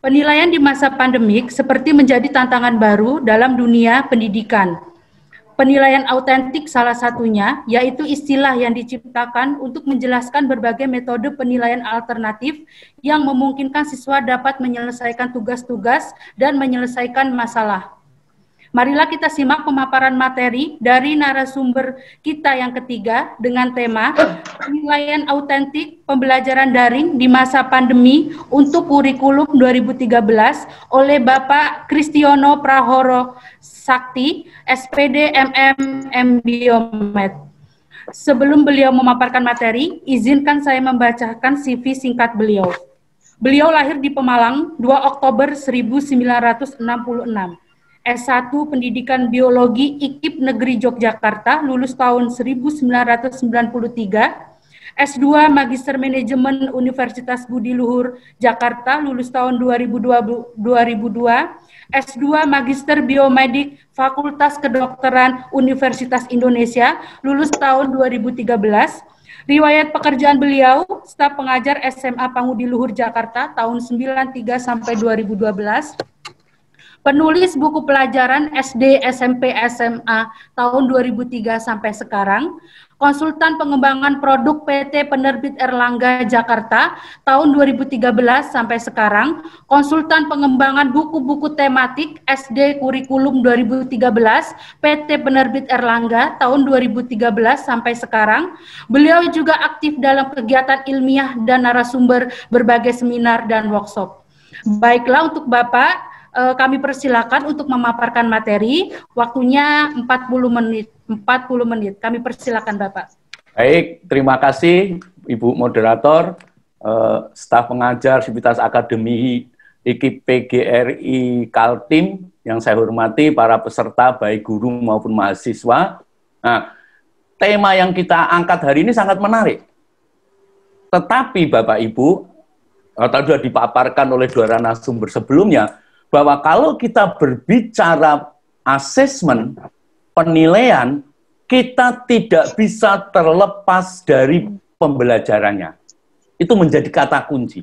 Penilaian di masa pandemik seperti menjadi tantangan baru dalam dunia pendidikan. Penilaian autentik salah satunya, yaitu istilah yang diciptakan untuk menjelaskan berbagai metode penilaian alternatif yang memungkinkan siswa dapat menyelesaikan tugas-tugas dan menyelesaikan masalah. Marilah kita simak pemaparan materi dari narasumber kita yang ketiga dengan tema penilaian autentik pembelajaran daring di masa pandemi untuk kurikulum 2013 oleh Bapak Kristiono Prahoro Sakti, SPD MM Biomed. Sebelum beliau memaparkan materi, izinkan saya membacakan CV singkat beliau. Beliau lahir di Pemalang 2 Oktober 1966 S1 Pendidikan Biologi IKIP Negeri Yogyakarta, lulus tahun 1993, S2 Magister Manajemen Universitas Budi Luhur Jakarta, lulus tahun 2002, S2 Magister Biomedik Fakultas Kedokteran Universitas Indonesia, lulus tahun 2013. Riwayat pekerjaan beliau, staf pengajar SMA Pangudi Luhur Jakarta tahun 93 sampai 2012. Penulis buku pelajaran SD, SMP, SMA tahun 2003 sampai sekarang, konsultan pengembangan produk PT Penerbit Erlangga Jakarta tahun 2013 sampai sekarang, konsultan pengembangan buku-buku tematik SD Kurikulum 2013 PT Penerbit Erlangga tahun 2013 sampai sekarang. Beliau juga aktif dalam kegiatan ilmiah dan narasumber berbagai seminar dan workshop. Baiklah untuk Bapak, Eh, kami persilakan untuk memaparkan materi. Waktunya 40 menit. 40 menit. Kami persilakan Bapak. Baik, terima kasih Ibu moderator, uh, staf pengajar Sivitas Akademi IKIP PGRI Kaltim yang saya hormati para peserta baik guru maupun mahasiswa. Nah, tema yang kita angkat hari ini sangat menarik. Tetapi Bapak Ibu, eh, tadi sudah dipaparkan oleh dua narasumber sebelumnya, bahwa kalau kita berbicara asesmen, penilaian, kita tidak bisa terlepas dari pembelajarannya. Itu menjadi kata kunci.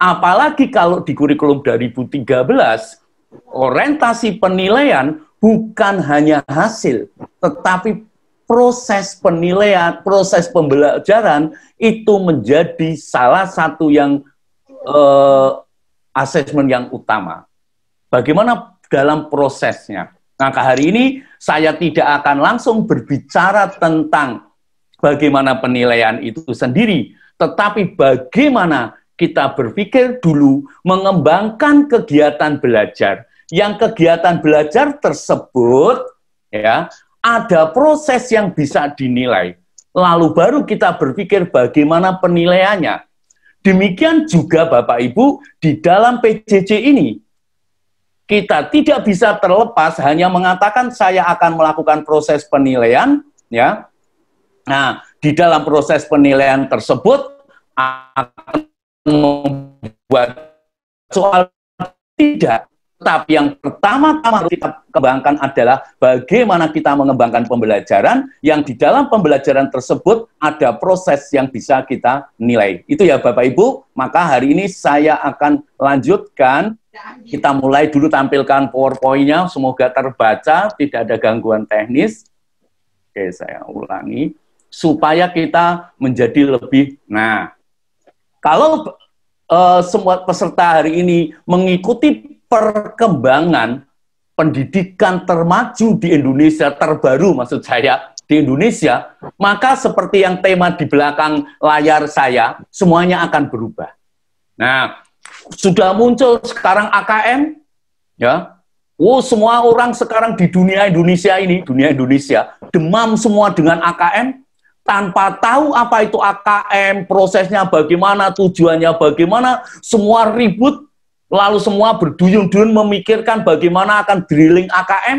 Apalagi kalau di kurikulum 2013, orientasi penilaian bukan hanya hasil, tetapi proses penilaian, proses pembelajaran itu menjadi salah satu yang uh, eh, asesmen yang utama. Bagaimana dalam prosesnya? Maka nah, hari ini saya tidak akan langsung berbicara tentang bagaimana penilaian itu sendiri, tetapi bagaimana kita berpikir dulu mengembangkan kegiatan belajar. Yang kegiatan belajar tersebut ya, ada proses yang bisa dinilai. Lalu baru kita berpikir bagaimana penilaiannya. Demikian juga Bapak Ibu di dalam PJJ ini kita tidak bisa terlepas hanya mengatakan saya akan melakukan proses penilaian ya. Nah, di dalam proses penilaian tersebut akan membuat soal tidak tetapi yang pertama-tama harus kita kembangkan adalah bagaimana kita mengembangkan pembelajaran yang di dalam pembelajaran tersebut ada proses yang bisa kita nilai. Itu ya Bapak Ibu, maka hari ini saya akan lanjutkan. Kita mulai dulu tampilkan PowerPoint-nya, semoga terbaca, tidak ada gangguan teknis. Oke, saya ulangi. Supaya kita menjadi lebih, nah, kalau uh, semua peserta hari ini mengikuti perkembangan pendidikan termaju di Indonesia, terbaru maksud saya, di Indonesia, maka seperti yang tema di belakang layar saya, semuanya akan berubah. Nah, sudah muncul sekarang AKM, ya. Wow, oh, semua orang sekarang di dunia Indonesia ini, dunia Indonesia, demam semua dengan AKM, tanpa tahu apa itu AKM, prosesnya bagaimana, tujuannya bagaimana, semua ribut, lalu semua berduyun-duyun memikirkan bagaimana akan drilling AKM,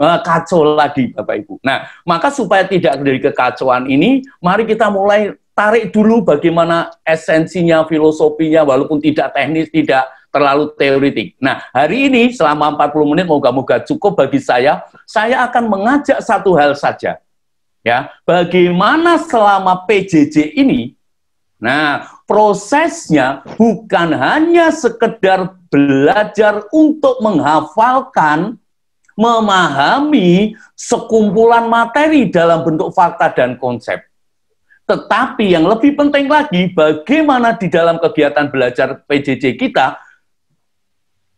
eh, kacau lagi Bapak Ibu. Nah, maka supaya tidak dari kekacauan ini, mari kita mulai tarik dulu bagaimana esensinya, filosofinya, walaupun tidak teknis, tidak terlalu teoritik. Nah, hari ini selama 40 menit, moga-moga cukup bagi saya, saya akan mengajak satu hal saja. Ya, bagaimana selama PJJ ini, nah, prosesnya bukan hanya sekedar belajar untuk menghafalkan, memahami sekumpulan materi dalam bentuk fakta dan konsep. Tetapi yang lebih penting lagi, bagaimana di dalam kegiatan belajar PJJ kita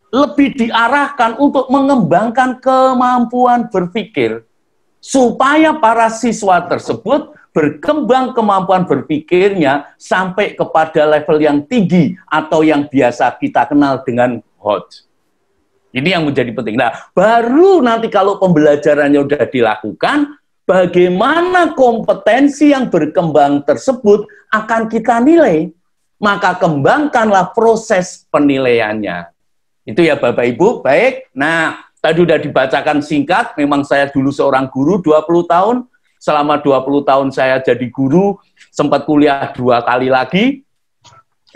lebih diarahkan untuk mengembangkan kemampuan berpikir supaya para siswa tersebut berkembang kemampuan berpikirnya sampai kepada level yang tinggi atau yang biasa kita kenal dengan hot. Ini yang menjadi penting. Nah, baru nanti kalau pembelajarannya sudah dilakukan, bagaimana kompetensi yang berkembang tersebut akan kita nilai. Maka kembangkanlah proses penilaiannya. Itu ya Bapak Ibu, baik. Nah, tadi sudah dibacakan singkat, memang saya dulu seorang guru 20 tahun, selama 20 tahun saya jadi guru, sempat kuliah dua kali lagi,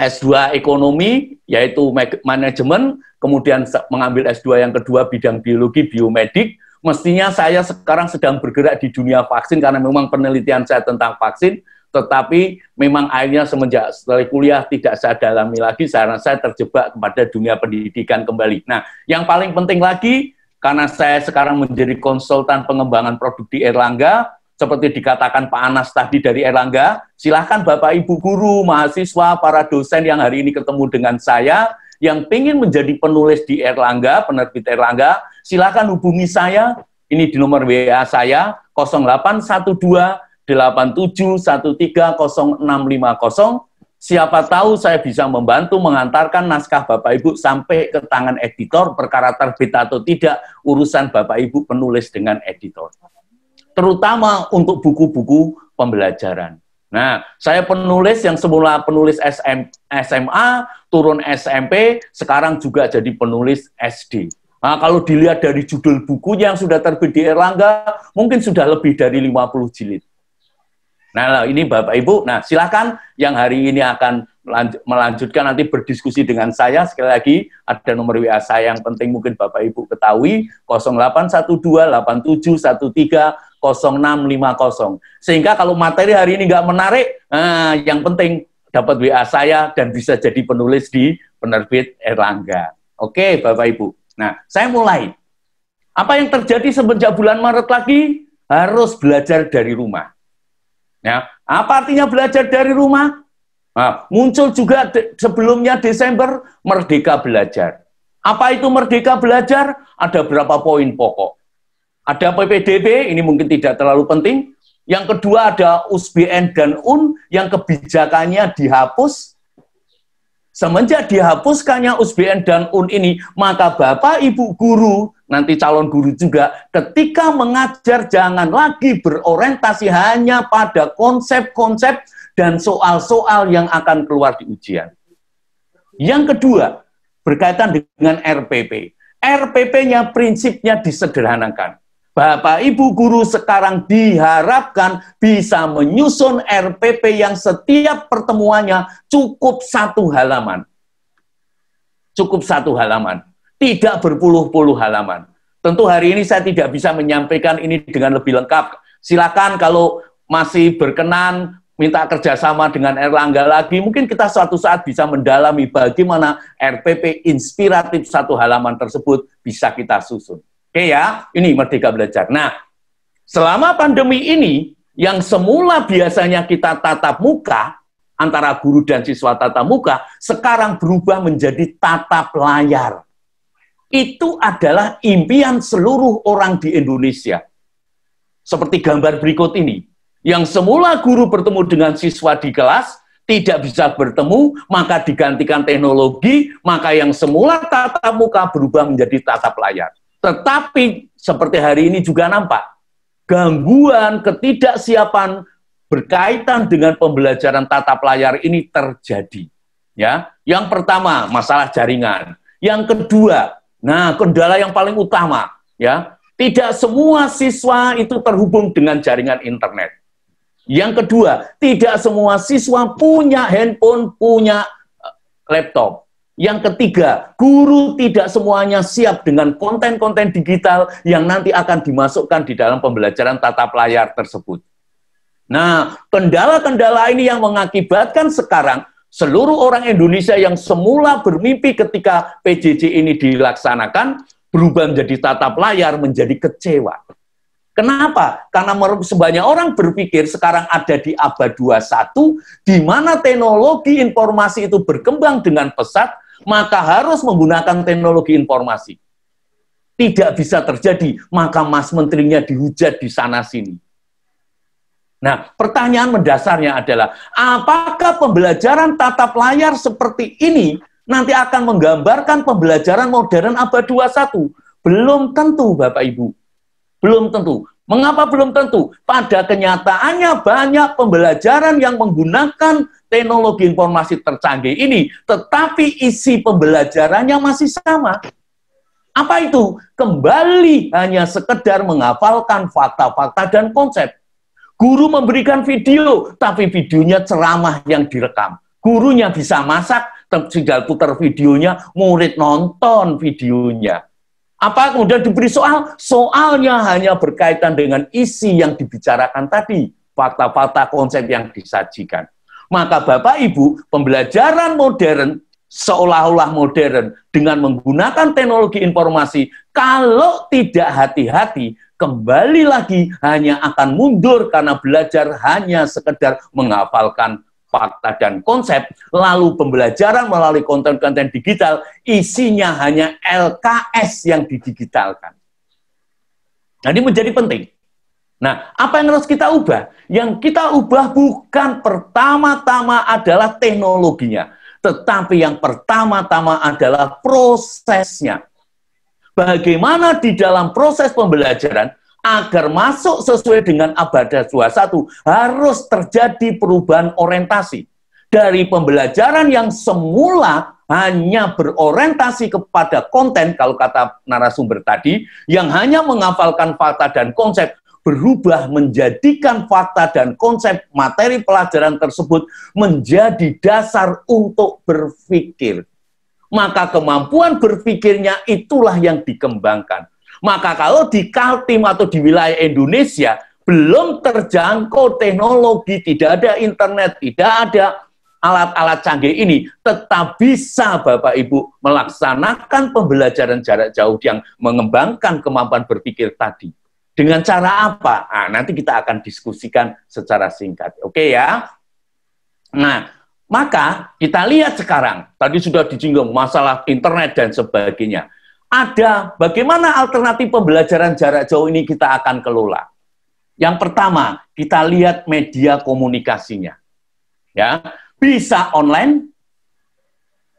S2 ekonomi, yaitu manajemen, kemudian mengambil S2 yang kedua bidang biologi, biomedik, mestinya saya sekarang sedang bergerak di dunia vaksin karena memang penelitian saya tentang vaksin, tetapi memang akhirnya semenjak setelah kuliah tidak saya dalami lagi, karena saya terjebak kepada dunia pendidikan kembali. Nah, yang paling penting lagi, karena saya sekarang menjadi konsultan pengembangan produk di Erlangga, seperti dikatakan Pak Anas tadi dari Erlangga, silahkan Bapak Ibu guru, mahasiswa, para dosen yang hari ini ketemu dengan saya, yang ingin menjadi penulis di Erlangga, penerbit Erlangga, silahkan hubungi saya, ini di nomor WA saya, 0812 87130650. Siapa tahu saya bisa membantu mengantarkan naskah Bapak Ibu sampai ke tangan editor, perkara terbit atau tidak, urusan Bapak Ibu penulis dengan editor terutama untuk buku-buku pembelajaran. Nah, saya penulis yang semula penulis SM, SMA, turun SMP, sekarang juga jadi penulis SD. Nah, kalau dilihat dari judul bukunya yang sudah terbit di Erlangga, mungkin sudah lebih dari 50 jilid. Nah, ini Bapak Ibu, nah silakan yang hari ini akan melanjutkan nanti berdiskusi dengan saya sekali lagi ada nomor WA saya yang penting mungkin Bapak Ibu ketahui 0812 8713 0650. Sehingga kalau materi hari ini nggak menarik, eh, yang penting dapat WA saya dan bisa jadi penulis di penerbit Erlangga. Oke, Bapak Ibu. Nah, saya mulai. Apa yang terjadi semenjak bulan Maret lagi? Harus belajar dari rumah. Ya, apa artinya belajar dari rumah? Nah, muncul juga de sebelumnya Desember Merdeka Belajar. Apa itu Merdeka Belajar? Ada berapa poin pokok? Ada PPDB, ini mungkin tidak terlalu penting. Yang kedua ada USBN dan UN yang kebijakannya dihapus. Semenjak dihapuskannya USBN dan UN ini, maka Bapak Ibu guru, nanti calon guru juga, ketika mengajar jangan lagi berorientasi hanya pada konsep-konsep dan soal-soal yang akan keluar di ujian. Yang kedua, berkaitan dengan RPP. RPP-nya prinsipnya disederhanakan. Bapak Ibu guru sekarang diharapkan bisa menyusun RPP yang setiap pertemuannya cukup satu halaman. Cukup satu halaman, tidak berpuluh-puluh halaman. Tentu hari ini saya tidak bisa menyampaikan ini dengan lebih lengkap. Silakan kalau masih berkenan minta kerjasama dengan Erlangga lagi, mungkin kita suatu saat bisa mendalami bagaimana RPP inspiratif satu halaman tersebut bisa kita susun. Oke ya, ini Merdeka Belajar. Nah, selama pandemi ini, yang semula biasanya kita tatap muka, antara guru dan siswa tatap muka, sekarang berubah menjadi tatap layar. Itu adalah impian seluruh orang di Indonesia. Seperti gambar berikut ini. Yang semula guru bertemu dengan siswa di kelas, tidak bisa bertemu, maka digantikan teknologi, maka yang semula tatap muka berubah menjadi tatap layar. Tetapi seperti hari ini juga nampak, gangguan ketidaksiapan berkaitan dengan pembelajaran tatap layar ini terjadi. Ya, yang pertama masalah jaringan, yang kedua, nah kendala yang paling utama ya, tidak semua siswa itu terhubung dengan jaringan internet. Yang kedua, tidak semua siswa punya handphone, punya eh, laptop. Yang ketiga, guru tidak semuanya siap dengan konten-konten digital yang nanti akan dimasukkan di dalam pembelajaran tatap layar tersebut. Nah, kendala-kendala ini yang mengakibatkan sekarang seluruh orang Indonesia yang semula bermimpi ketika PJJ ini dilaksanakan berubah menjadi tatap layar menjadi kecewa. Kenapa? Karena sebanyak orang berpikir sekarang ada di abad 21, di mana teknologi informasi itu berkembang dengan pesat, maka harus menggunakan teknologi informasi. Tidak bisa terjadi, maka mas menterinya dihujat di sana-sini. Nah, pertanyaan mendasarnya adalah, apakah pembelajaran tatap layar seperti ini nanti akan menggambarkan pembelajaran modern abad 21? Belum tentu, Bapak Ibu. Belum tentu. Mengapa belum tentu? Pada kenyataannya banyak pembelajaran yang menggunakan teknologi informasi tercanggih ini, tetapi isi pembelajarannya masih sama. Apa itu? Kembali hanya sekedar menghafalkan fakta-fakta dan konsep. Guru memberikan video, tapi videonya ceramah yang direkam. Gurunya bisa masak, tinggal putar videonya, murid nonton videonya. Apa kemudian diberi soal? Soalnya hanya berkaitan dengan isi yang dibicarakan tadi, fakta-fakta konsep yang disajikan. Maka Bapak Ibu, pembelajaran modern seolah-olah modern dengan menggunakan teknologi informasi kalau tidak hati-hati kembali lagi hanya akan mundur karena belajar hanya sekedar menghafalkan fakta dan konsep lalu pembelajaran melalui konten-konten digital isinya hanya LKS yang didigitalkan. Nah, ini menjadi penting. Nah, apa yang harus kita ubah? Yang kita ubah bukan pertama-tama adalah teknologinya, tetapi yang pertama-tama adalah prosesnya. Bagaimana di dalam proses pembelajaran agar masuk sesuai dengan abad 21 harus terjadi perubahan orientasi dari pembelajaran yang semula hanya berorientasi kepada konten, kalau kata narasumber tadi, yang hanya menghafalkan fakta dan konsep, berubah menjadikan fakta dan konsep materi pelajaran tersebut menjadi dasar untuk berpikir. Maka kemampuan berpikirnya itulah yang dikembangkan. Maka kalau di Kaltim atau di wilayah Indonesia belum terjangkau teknologi, tidak ada internet, tidak ada alat-alat canggih ini, tetap bisa Bapak Ibu melaksanakan pembelajaran jarak jauh yang mengembangkan kemampuan berpikir tadi. Dengan cara apa? Nah, nanti kita akan diskusikan secara singkat. Oke okay ya? Nah, maka kita lihat sekarang, tadi sudah dijinggung masalah internet dan sebagainya. Ada bagaimana alternatif pembelajaran jarak jauh ini kita akan kelola. Yang pertama, kita lihat media komunikasinya. Ya, bisa online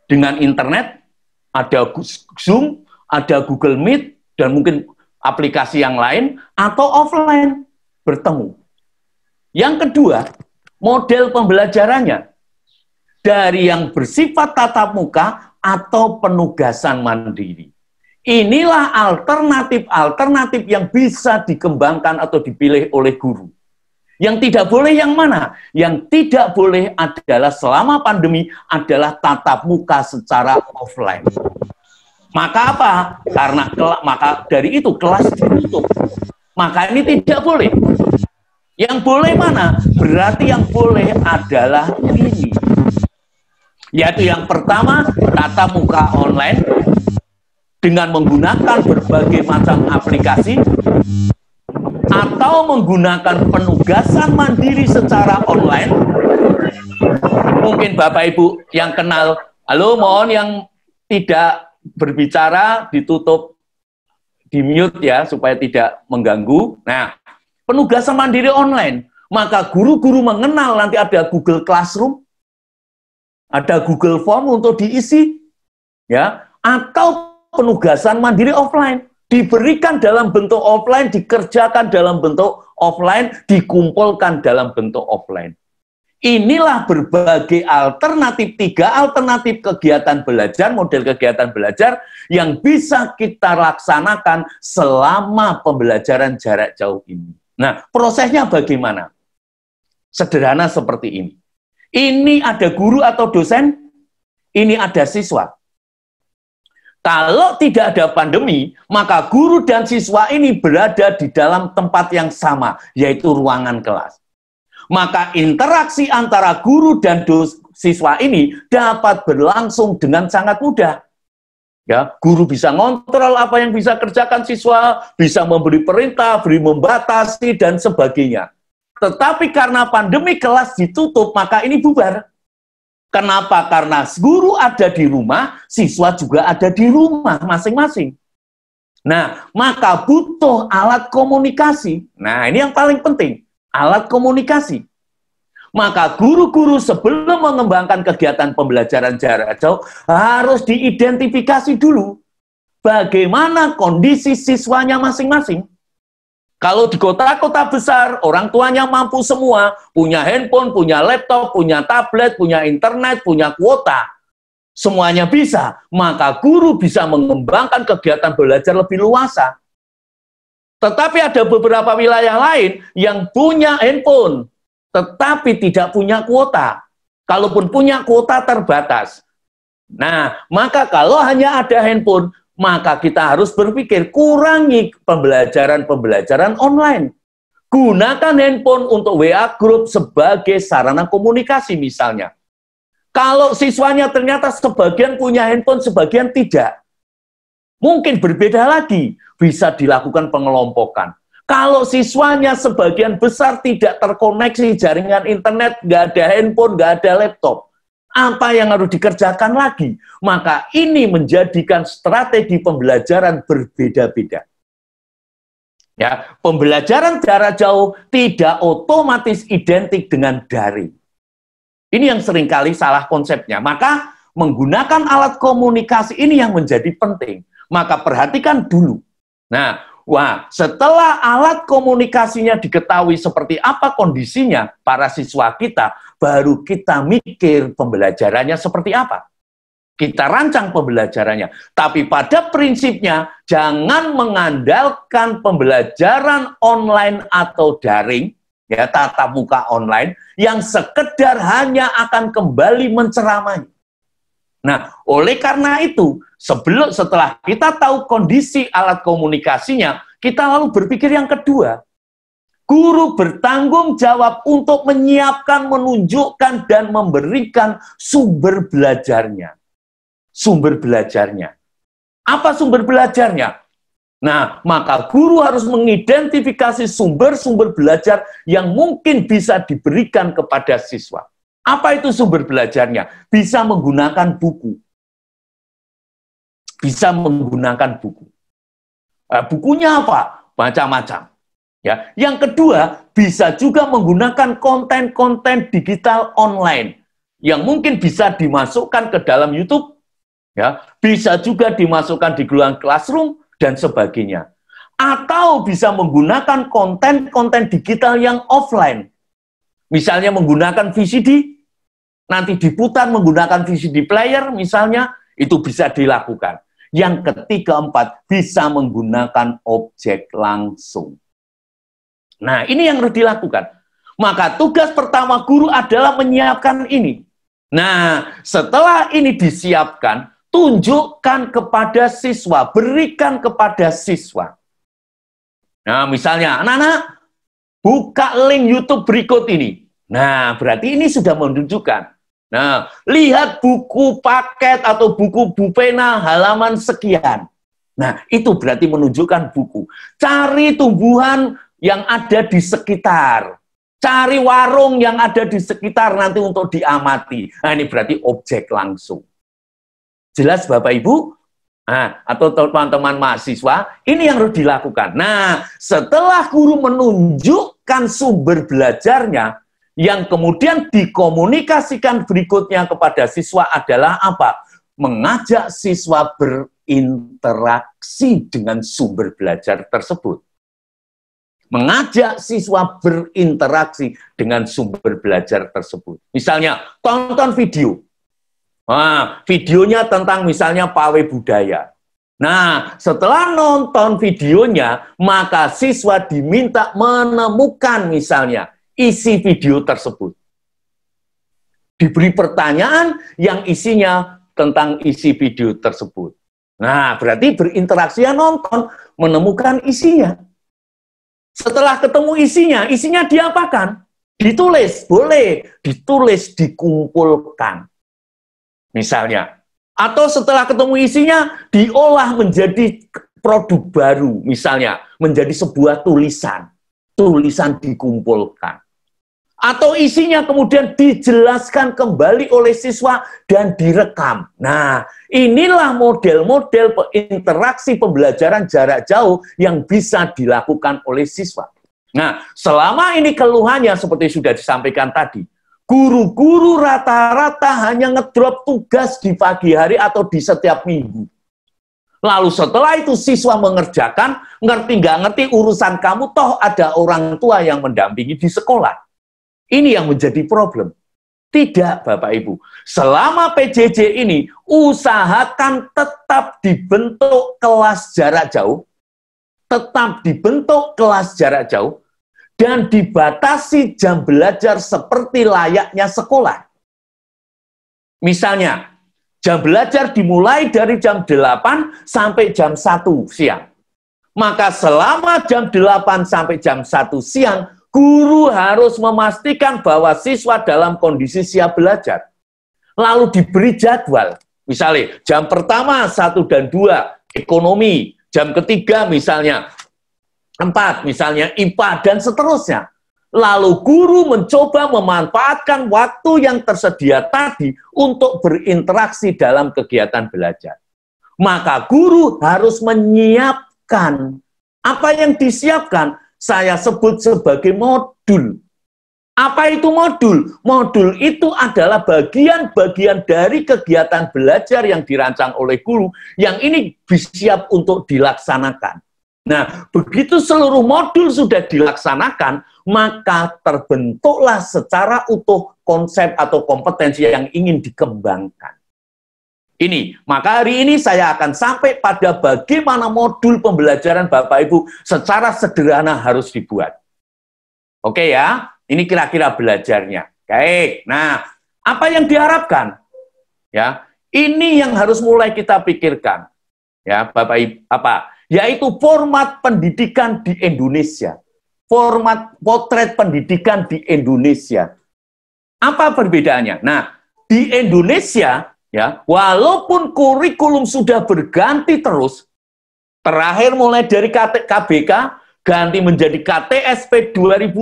dengan internet, ada Zoom, ada Google Meet dan mungkin aplikasi yang lain atau offline bertemu. Yang kedua, model pembelajarannya dari yang bersifat tatap muka atau penugasan mandiri. Inilah alternatif-alternatif yang bisa dikembangkan atau dipilih oleh guru. Yang tidak boleh yang mana? Yang tidak boleh adalah selama pandemi adalah tatap muka secara offline. Maka apa? Karena kelak maka dari itu kelas ditutup. Maka ini tidak boleh. Yang boleh mana? Berarti yang boleh adalah ini. Yaitu yang pertama, tatap muka online dengan menggunakan berbagai macam aplikasi atau menggunakan penugasan mandiri secara online. Mungkin Bapak Ibu yang kenal, halo mohon yang tidak berbicara ditutup di mute ya supaya tidak mengganggu. Nah, penugasan mandiri online, maka guru-guru mengenal nanti ada Google Classroom, ada Google Form untuk diisi ya, atau penugasan mandiri offline diberikan dalam bentuk offline, dikerjakan dalam bentuk offline, dikumpulkan dalam bentuk offline. Inilah berbagai alternatif, tiga alternatif kegiatan belajar, model kegiatan belajar yang bisa kita laksanakan selama pembelajaran jarak jauh ini. Nah, prosesnya bagaimana? Sederhana seperti ini. Ini ada guru atau dosen, ini ada siswa. Kalau tidak ada pandemi, maka guru dan siswa ini berada di dalam tempat yang sama, yaitu ruangan kelas. Maka interaksi antara guru dan dos, siswa ini dapat berlangsung dengan sangat mudah. Ya, guru bisa ngontrol apa yang bisa kerjakan siswa, bisa memberi perintah, beri membatasi dan sebagainya. Tetapi karena pandemi kelas ditutup, maka ini bubar. Kenapa? Karena guru ada di rumah, siswa juga ada di rumah masing-masing. Nah, maka butuh alat komunikasi. Nah, ini yang paling penting alat komunikasi. Maka guru-guru sebelum mengembangkan kegiatan pembelajaran jarak jauh harus diidentifikasi dulu bagaimana kondisi siswanya masing-masing. Kalau di kota-kota besar, orang tuanya mampu semua, punya handphone, punya laptop, punya tablet, punya internet, punya kuota. Semuanya bisa, maka guru bisa mengembangkan kegiatan belajar lebih luasa. Tetapi ada beberapa wilayah lain yang punya handphone, tetapi tidak punya kuota. Kalaupun punya kuota terbatas. Nah, maka kalau hanya ada handphone, maka kita harus berpikir kurangi pembelajaran-pembelajaran online. Gunakan handphone untuk WA group sebagai sarana komunikasi misalnya. Kalau siswanya ternyata sebagian punya handphone, sebagian tidak. Mungkin berbeda lagi, bisa dilakukan pengelompokan. Kalau siswanya sebagian besar tidak terkoneksi jaringan internet, nggak ada handphone, nggak ada laptop, apa yang harus dikerjakan lagi? Maka ini menjadikan strategi pembelajaran berbeda-beda. Ya, pembelajaran jarak jauh tidak otomatis identik dengan daring. Ini yang seringkali salah konsepnya. Maka menggunakan alat komunikasi ini yang menjadi penting. Maka perhatikan dulu. Nah, wah, setelah alat komunikasinya diketahui seperti apa kondisinya para siswa kita, baru kita mikir pembelajarannya seperti apa. Kita rancang pembelajarannya. Tapi pada prinsipnya, jangan mengandalkan pembelajaran online atau daring, ya tatap muka online, yang sekedar hanya akan kembali menceramai Nah, oleh karena itu, sebelum setelah kita tahu kondisi alat komunikasinya, kita lalu berpikir yang kedua. Guru bertanggung jawab untuk menyiapkan, menunjukkan, dan memberikan sumber belajarnya. Sumber belajarnya. Apa sumber belajarnya? Nah, maka guru harus mengidentifikasi sumber-sumber belajar yang mungkin bisa diberikan kepada siswa. Apa itu sumber belajarnya? Bisa menggunakan buku. Bisa menggunakan buku. Eh, bukunya apa? Macam-macam. Ya. Yang kedua, bisa juga menggunakan konten-konten digital online yang mungkin bisa dimasukkan ke dalam YouTube, ya, bisa juga dimasukkan di geluang classroom dan sebagainya. Atau bisa menggunakan konten-konten digital yang offline. Misalnya menggunakan VCD, nanti diputar menggunakan VCD player misalnya, itu bisa dilakukan. Yang ketiga, empat, bisa menggunakan objek langsung. Nah, ini yang harus dilakukan. Maka tugas pertama guru adalah menyiapkan ini. Nah, setelah ini disiapkan, tunjukkan kepada siswa, berikan kepada siswa. Nah, misalnya, anak-anak, buka link YouTube berikut ini. Nah, berarti ini sudah menunjukkan Nah, lihat buku paket atau buku bupena halaman sekian. Nah, itu berarti menunjukkan buku. Cari tumbuhan yang ada di sekitar. Cari warung yang ada di sekitar nanti untuk diamati. Nah, ini berarti objek langsung. Jelas Bapak Ibu? Nah, atau teman-teman mahasiswa, ini yang harus dilakukan. Nah, setelah guru menunjukkan sumber belajarnya, yang kemudian dikomunikasikan berikutnya kepada siswa adalah apa? Mengajak siswa berinteraksi dengan sumber belajar tersebut. Mengajak siswa berinteraksi dengan sumber belajar tersebut. Misalnya, tonton video. Nah, videonya tentang misalnya pawai budaya. Nah, setelah nonton videonya, maka siswa diminta menemukan misalnya isi video tersebut. Diberi pertanyaan yang isinya tentang isi video tersebut. Nah, berarti berinteraksi yang nonton menemukan isinya. Setelah ketemu isinya, isinya diapakan? Ditulis, boleh. Ditulis, dikumpulkan. Misalnya. Atau setelah ketemu isinya, diolah menjadi produk baru. Misalnya, menjadi sebuah tulisan. Tulisan dikumpulkan atau isinya kemudian dijelaskan kembali oleh siswa dan direkam. Nah, inilah model-model interaksi pembelajaran jarak jauh yang bisa dilakukan oleh siswa. Nah, selama ini keluhannya seperti sudah disampaikan tadi, guru-guru rata-rata hanya ngedrop tugas di pagi hari atau di setiap minggu. Lalu setelah itu siswa mengerjakan, ngerti nggak ngerti urusan kamu, toh ada orang tua yang mendampingi di sekolah. Ini yang menjadi problem. Tidak, Bapak Ibu. Selama PJJ ini, usahakan tetap dibentuk kelas jarak jauh, tetap dibentuk kelas jarak jauh, dan dibatasi jam belajar seperti layaknya sekolah. Misalnya, jam belajar dimulai dari jam 8 sampai jam 1 siang. Maka selama jam 8 sampai jam 1 siang, Guru harus memastikan bahwa siswa dalam kondisi siap belajar. Lalu diberi jadwal. Misalnya, jam pertama satu dan dua ekonomi. Jam ketiga misalnya, empat misalnya, IPA, dan seterusnya. Lalu guru mencoba memanfaatkan waktu yang tersedia tadi untuk berinteraksi dalam kegiatan belajar. Maka guru harus menyiapkan apa yang disiapkan saya sebut sebagai modul. Apa itu modul? Modul itu adalah bagian-bagian dari kegiatan belajar yang dirancang oleh guru yang ini siap untuk dilaksanakan. Nah, begitu seluruh modul sudah dilaksanakan, maka terbentuklah secara utuh konsep atau kompetensi yang ingin dikembangkan ini. Maka hari ini saya akan sampai pada bagaimana modul pembelajaran Bapak Ibu secara sederhana harus dibuat. Oke ya, ini kira-kira belajarnya. Baik. Nah, apa yang diharapkan? Ya, ini yang harus mulai kita pikirkan. Ya, Bapak Ibu, apa? Yaitu format pendidikan di Indonesia. Format potret pendidikan di Indonesia. Apa perbedaannya? Nah, di Indonesia Ya, walaupun kurikulum sudah berganti terus, terakhir mulai dari KBK ganti menjadi KTSP 2006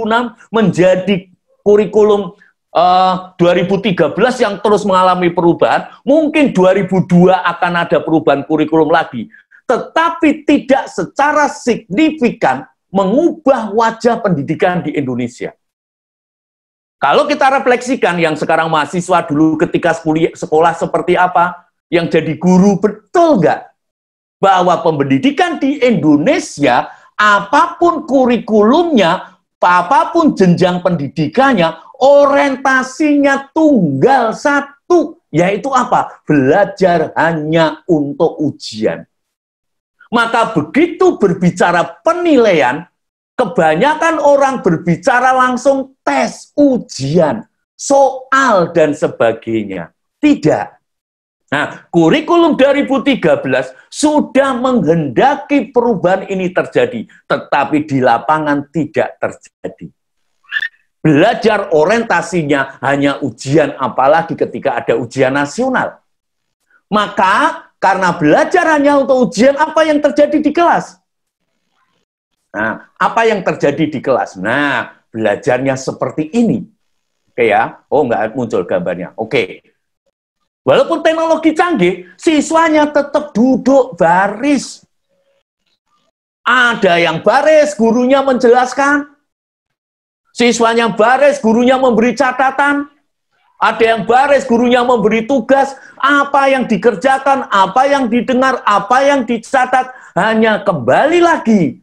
menjadi kurikulum uh, eh, 2013 yang terus mengalami perubahan, mungkin 2002 akan ada perubahan kurikulum lagi, tetapi tidak secara signifikan mengubah wajah pendidikan di Indonesia. Kalau kita refleksikan yang sekarang mahasiswa dulu ketika sekolah seperti apa, yang jadi guru betul nggak? Bahwa pendidikan di Indonesia, apapun kurikulumnya, apapun jenjang pendidikannya, orientasinya tunggal satu, yaitu apa? Belajar hanya untuk ujian. Maka begitu berbicara penilaian, Kebanyakan orang berbicara langsung tes, ujian, soal, dan sebagainya. Tidak. Nah, kurikulum 2013 sudah menghendaki perubahan ini terjadi, tetapi di lapangan tidak terjadi. Belajar orientasinya hanya ujian, apalagi ketika ada ujian nasional. Maka, karena belajar hanya untuk ujian, apa yang terjadi di kelas? Nah, apa yang terjadi di kelas? Nah, belajarnya seperti ini. Oke ya. Oh, nggak muncul gambarnya. Oke. Walaupun teknologi canggih, siswanya tetap duduk baris. Ada yang baris, gurunya menjelaskan. Siswanya baris, gurunya memberi catatan. Ada yang baris, gurunya memberi tugas. Apa yang dikerjakan, apa yang didengar, apa yang dicatat, hanya kembali lagi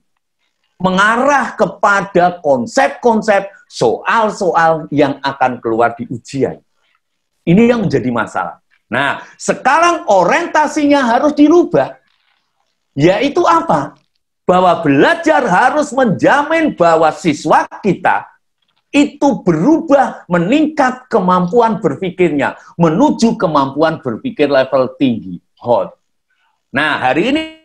mengarah kepada konsep-konsep soal-soal yang akan keluar di ujian. Ini yang menjadi masalah. Nah, sekarang orientasinya harus dirubah. Yaitu apa? Bahwa belajar harus menjamin bahwa siswa kita itu berubah meningkat kemampuan berpikirnya menuju kemampuan berpikir level tinggi. Hot. Nah, hari ini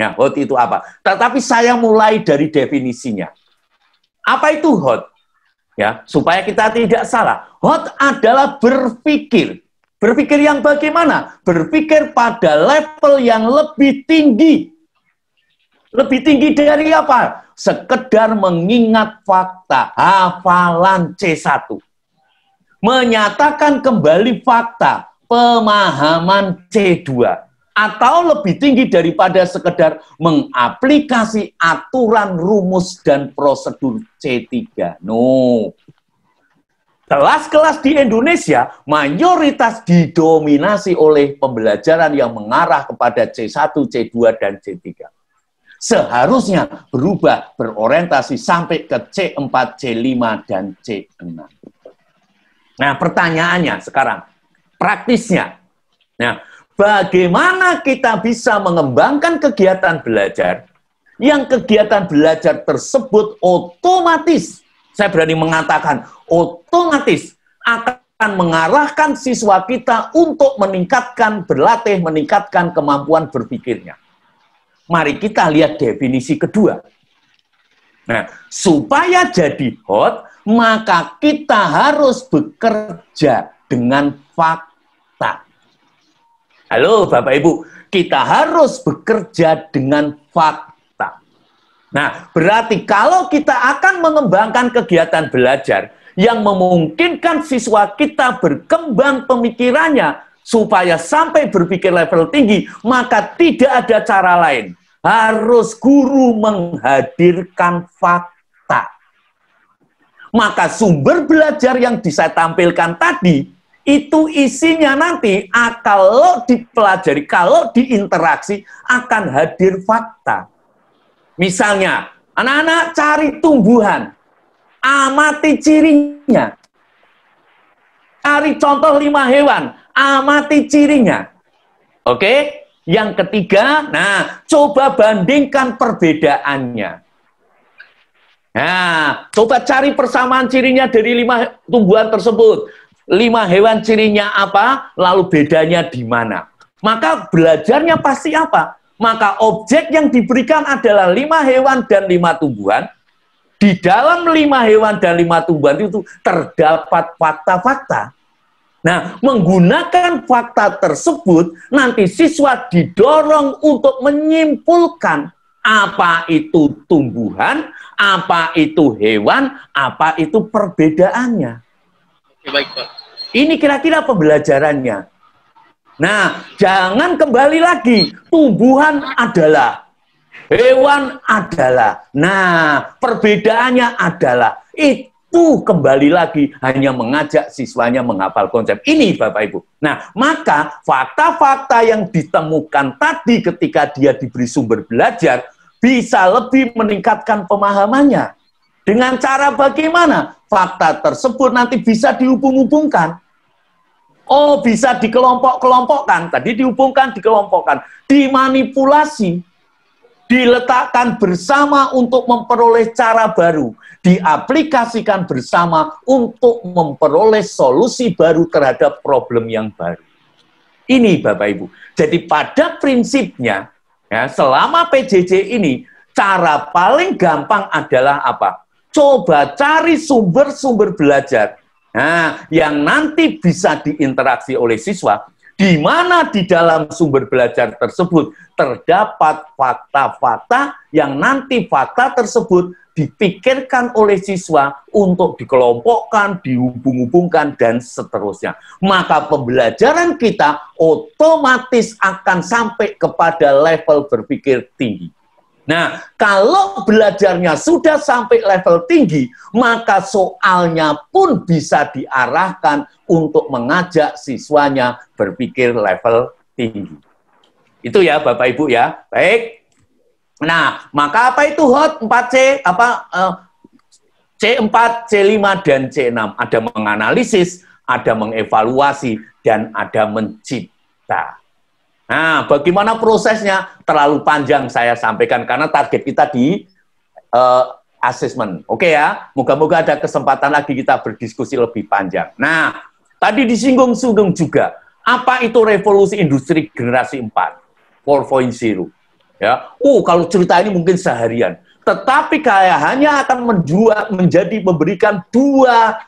Nah, hot itu apa? Tetapi saya mulai dari definisinya. Apa itu hot? Ya, supaya kita tidak salah. Hot adalah berpikir. Berpikir yang bagaimana? Berpikir pada level yang lebih tinggi. Lebih tinggi dari apa? Sekedar mengingat fakta, hafalan C1. Menyatakan kembali fakta, pemahaman C2 atau lebih tinggi daripada sekedar mengaplikasi aturan rumus dan prosedur C3. No. Kelas-kelas di Indonesia mayoritas didominasi oleh pembelajaran yang mengarah kepada C1, C2, dan C3. Seharusnya berubah berorientasi sampai ke C4, C5, dan C6. Nah, pertanyaannya sekarang, praktisnya. Nah, bagaimana kita bisa mengembangkan kegiatan belajar yang kegiatan belajar tersebut otomatis, saya berani mengatakan otomatis akan mengarahkan siswa kita untuk meningkatkan berlatih, meningkatkan kemampuan berpikirnya. Mari kita lihat definisi kedua. Nah, supaya jadi hot, maka kita harus bekerja dengan fakta Halo Bapak Ibu, kita harus bekerja dengan fakta. Nah, berarti kalau kita akan mengembangkan kegiatan belajar yang memungkinkan siswa kita berkembang pemikirannya supaya sampai berpikir level tinggi, maka tidak ada cara lain. Harus guru menghadirkan fakta. Maka sumber belajar yang bisa tampilkan tadi itu isinya nanti ah, kalau dipelajari, kalau diinteraksi akan hadir fakta. Misalnya, anak-anak cari tumbuhan, amati cirinya. Cari contoh lima hewan, amati cirinya. Oke? Yang ketiga, nah coba bandingkan perbedaannya. Nah, coba cari persamaan cirinya dari lima tumbuhan tersebut lima hewan cirinya apa, lalu bedanya di mana. Maka belajarnya pasti apa? Maka objek yang diberikan adalah lima hewan dan lima tumbuhan. Di dalam lima hewan dan lima tumbuhan itu terdapat fakta-fakta. Nah, menggunakan fakta tersebut, nanti siswa didorong untuk menyimpulkan apa itu tumbuhan, apa itu hewan, apa itu perbedaannya baik, Pak. Ini kira-kira pembelajarannya. Nah, jangan kembali lagi. Tumbuhan adalah hewan adalah. Nah, perbedaannya adalah itu kembali lagi hanya mengajak siswanya menghafal konsep. Ini Bapak Ibu. Nah, maka fakta-fakta yang ditemukan tadi ketika dia diberi sumber belajar bisa lebih meningkatkan pemahamannya. Dengan cara bagaimana? Fakta tersebut nanti bisa dihubung-hubungkan. Oh, bisa dikelompok-kelompokkan. Tadi dihubungkan, dikelompokkan. Dimanipulasi, diletakkan bersama untuk memperoleh cara baru. Diaplikasikan bersama untuk memperoleh solusi baru terhadap problem yang baru. Ini Bapak Ibu. Jadi pada prinsipnya, ya, selama PJJ ini, cara paling gampang adalah apa? coba cari sumber-sumber belajar. Nah, yang nanti bisa diinteraksi oleh siswa, di mana di dalam sumber belajar tersebut terdapat fakta-fakta yang nanti fakta tersebut dipikirkan oleh siswa untuk dikelompokkan, dihubung-hubungkan, dan seterusnya. Maka pembelajaran kita otomatis akan sampai kepada level berpikir tinggi. Nah, kalau belajarnya sudah sampai level tinggi, maka soalnya pun bisa diarahkan untuk mengajak siswanya berpikir level tinggi. Itu ya Bapak Ibu ya. Baik. Nah, maka apa itu HOT 4C? Apa C4, eh, C5 dan C6 ada menganalisis, ada mengevaluasi dan ada mencipta. Nah, bagaimana prosesnya? Terlalu panjang saya sampaikan karena target kita di uh, assessment. Oke okay ya, moga-moga ada kesempatan lagi kita berdiskusi lebih panjang. Nah, tadi disinggung-singgung juga, apa itu revolusi industri generasi 4, 4.0. Ya, uh kalau cerita ini mungkin seharian. Tetapi kayak hanya akan menjual menjadi memberikan dua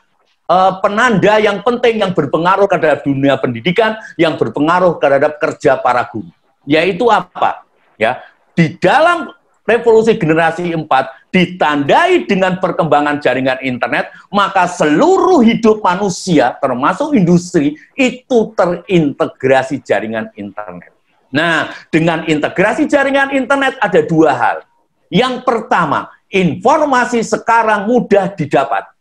Eh, penanda yang penting yang berpengaruh terhadap dunia pendidikan, yang berpengaruh terhadap kerja para guru. Yaitu apa? Ya, di dalam revolusi generasi 4 ditandai dengan perkembangan jaringan internet, maka seluruh hidup manusia termasuk industri itu terintegrasi jaringan internet. Nah, dengan integrasi jaringan internet ada dua hal. Yang pertama, informasi sekarang mudah didapat.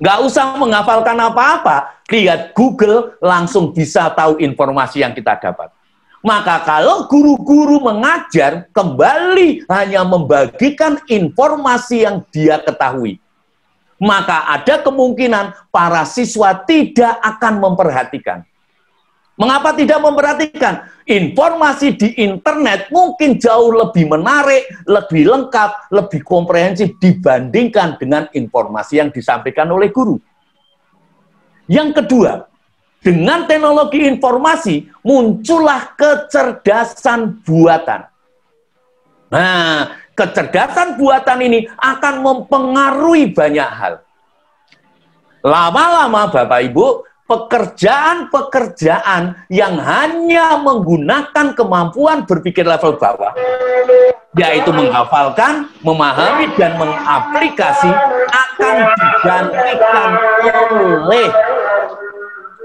Nggak usah menghafalkan apa-apa, lihat Google langsung bisa tahu informasi yang kita dapat. Maka kalau guru-guru mengajar kembali hanya membagikan informasi yang dia ketahui, maka ada kemungkinan para siswa tidak akan memperhatikan. Mengapa tidak memperhatikan? Informasi di internet mungkin jauh lebih menarik, lebih lengkap, lebih komprehensif dibandingkan dengan informasi yang disampaikan oleh guru. Yang kedua, dengan teknologi informasi muncullah kecerdasan buatan. Nah, kecerdasan buatan ini akan mempengaruhi banyak hal. Lama-lama Bapak Ibu, pekerjaan-pekerjaan yang hanya menggunakan kemampuan berpikir level bawah, yaitu menghafalkan, memahami, dan mengaplikasi akan digantikan oleh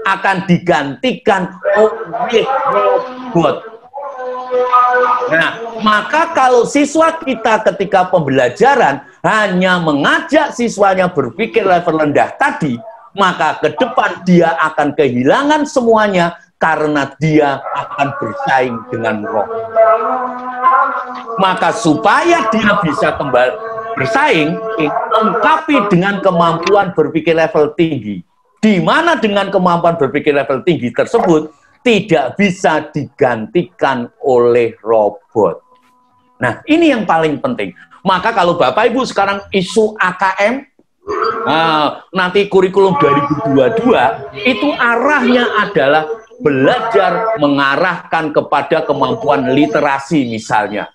akan digantikan oleh robot. Nah, maka kalau siswa kita ketika pembelajaran hanya mengajak siswanya berpikir level rendah tadi, maka ke depan dia akan kehilangan semuanya karena dia akan bersaing dengan roh. Maka supaya dia bisa kembali bersaing, lengkapi dengan kemampuan berpikir level tinggi. Di mana dengan kemampuan berpikir level tinggi tersebut tidak bisa digantikan oleh robot. Nah, ini yang paling penting. Maka kalau Bapak Ibu sekarang isu AKM Nah, nanti kurikulum 2022 itu arahnya adalah belajar mengarahkan kepada kemampuan literasi misalnya.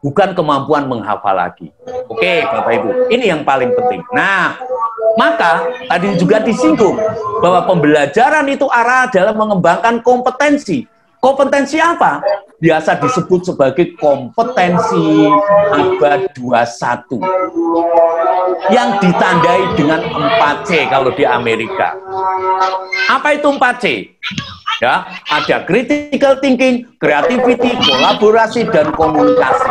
Bukan kemampuan menghafal lagi. Oke, Bapak Ibu, ini yang paling penting. Nah, maka tadi juga disinggung bahwa pembelajaran itu arah dalam mengembangkan kompetensi. Kompetensi apa? Biasa disebut sebagai kompetensi abad 21 yang ditandai dengan 4C kalau di Amerika. Apa itu 4C? Ya, ada critical thinking, creativity, kolaborasi dan komunikasi.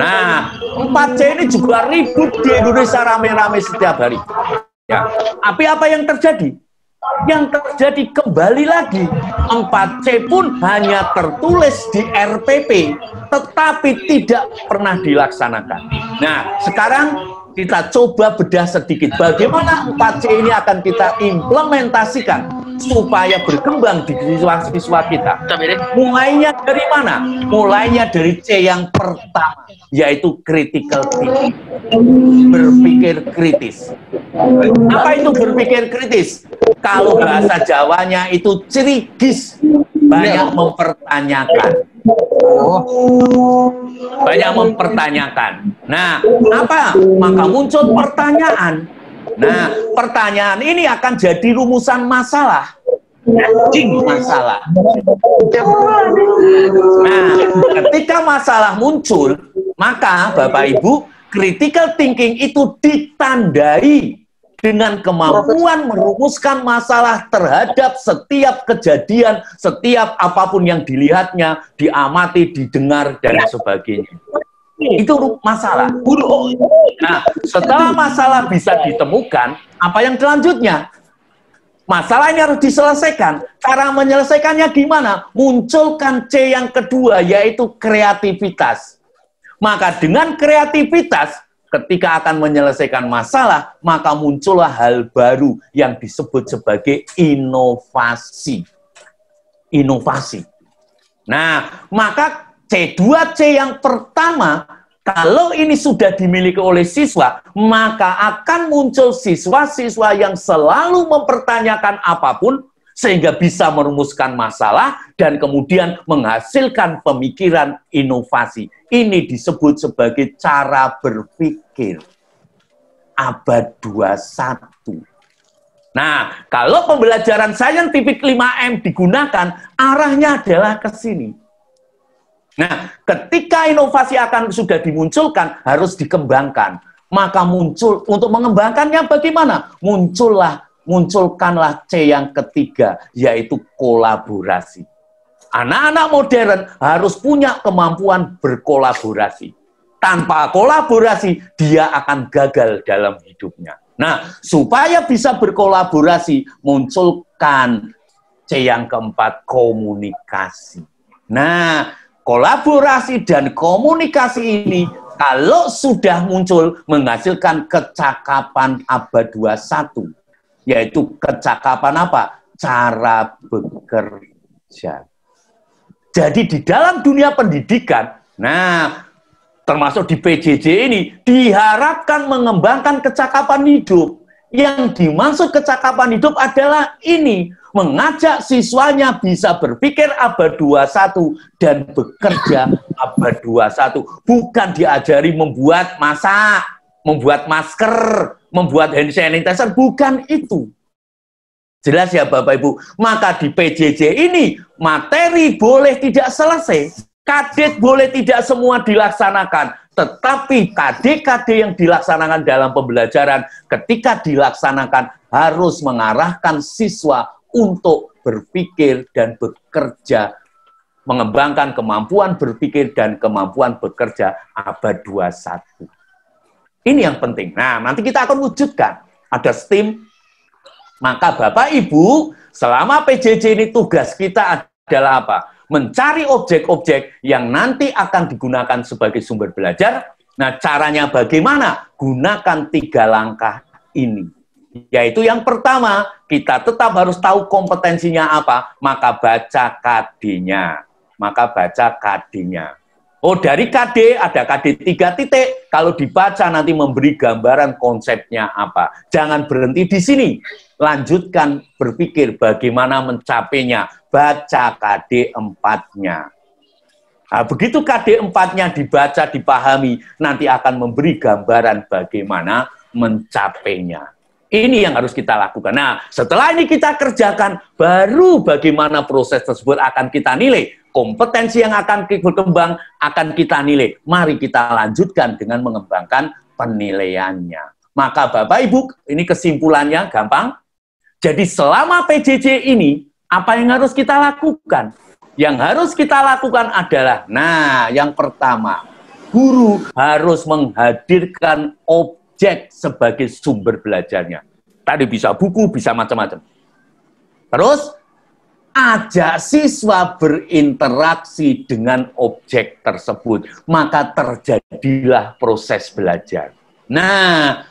Nah, 4C ini juga ribut di Indonesia rame-rame setiap hari. Ya, tapi apa yang terjadi? yang terjadi kembali lagi 4C pun hanya tertulis di RPP tetapi tidak pernah dilaksanakan. Nah, sekarang kita coba bedah sedikit bagaimana 4C ini akan kita implementasikan supaya berkembang di siswa-siswa kita. Mulainya dari mana? Mulainya dari C yang pertama, yaitu critical thinking. Berpikir kritis. Apa itu berpikir kritis? Kalau bahasa Jawanya itu cerigis, banyak mempertanyakan. Oh. Banyak mempertanyakan. Nah, apa? Maka muncul pertanyaan Nah, pertanyaan ini akan jadi rumusan masalah. Anjing masalah. Nah, ketika masalah muncul, maka Bapak Ibu, critical thinking itu ditandai dengan kemampuan merumuskan masalah terhadap setiap kejadian, setiap apapun yang dilihatnya, diamati, didengar, dan sebagainya itu masalah. Oh, iya. Nah, setelah masalah bisa ditemukan, apa yang selanjutnya? Masalah ini harus diselesaikan. Cara menyelesaikannya gimana? Munculkan C yang kedua, yaitu kreativitas. Maka dengan kreativitas, ketika akan menyelesaikan masalah, maka muncullah hal baru yang disebut sebagai inovasi. Inovasi. Nah, maka C2C yang pertama, kalau ini sudah dimiliki oleh siswa, maka akan muncul siswa-siswa yang selalu mempertanyakan apapun, sehingga bisa merumuskan masalah dan kemudian menghasilkan pemikiran inovasi. Ini disebut sebagai cara berpikir abad 21. Nah, kalau pembelajaran saintifik 5M digunakan, arahnya adalah ke sini Nah, ketika inovasi akan sudah dimunculkan, harus dikembangkan. Maka muncul, untuk mengembangkannya bagaimana? Muncullah, munculkanlah C yang ketiga, yaitu kolaborasi. Anak-anak modern harus punya kemampuan berkolaborasi. Tanpa kolaborasi, dia akan gagal dalam hidupnya. Nah, supaya bisa berkolaborasi, munculkan C yang keempat, komunikasi. Nah, Kolaborasi dan komunikasi ini kalau sudah muncul menghasilkan kecakapan abad 21 yaitu kecakapan apa? cara bekerja. Jadi di dalam dunia pendidikan, nah termasuk di PJJ ini diharapkan mengembangkan kecakapan hidup yang dimaksud kecakapan hidup adalah ini, mengajak siswanya bisa berpikir abad 21 dan bekerja abad 21. Bukan diajari membuat masak, membuat masker, membuat hand sanitizer, bukan itu. Jelas ya Bapak Ibu? Maka di PJJ ini materi boleh tidak selesai, kadet boleh tidak semua dilaksanakan, tetapi KD-KD yang dilaksanakan dalam pembelajaran ketika dilaksanakan harus mengarahkan siswa untuk berpikir dan bekerja, mengembangkan kemampuan berpikir dan kemampuan bekerja abad 21. Ini yang penting. Nah, nanti kita akan wujudkan. Ada STEAM, maka Bapak Ibu, selama PJJ ini tugas kita adalah apa? mencari objek-objek yang nanti akan digunakan sebagai sumber belajar. Nah, caranya bagaimana? Gunakan tiga langkah ini. Yaitu yang pertama, kita tetap harus tahu kompetensinya apa, maka baca KD-nya. Maka baca KD-nya. Oh, dari KD ada KD tiga titik. Kalau dibaca nanti memberi gambaran konsepnya apa. Jangan berhenti di sini. Lanjutkan berpikir bagaimana mencapainya baca KD empatnya. Nah, begitu KD empatnya dibaca, dipahami, nanti akan memberi gambaran bagaimana mencapainya. Ini yang harus kita lakukan. Nah, setelah ini kita kerjakan, baru bagaimana proses tersebut akan kita nilai. Kompetensi yang akan berkembang akan kita nilai. Mari kita lanjutkan dengan mengembangkan penilaiannya. Maka Bapak Ibu, ini kesimpulannya gampang. Jadi selama PJJ ini, apa yang harus kita lakukan? Yang harus kita lakukan adalah, nah, yang pertama, guru harus menghadirkan objek sebagai sumber belajarnya. Tadi bisa buku, bisa macam-macam. Terus, ajak siswa berinteraksi dengan objek tersebut, maka terjadilah proses belajar. Nah,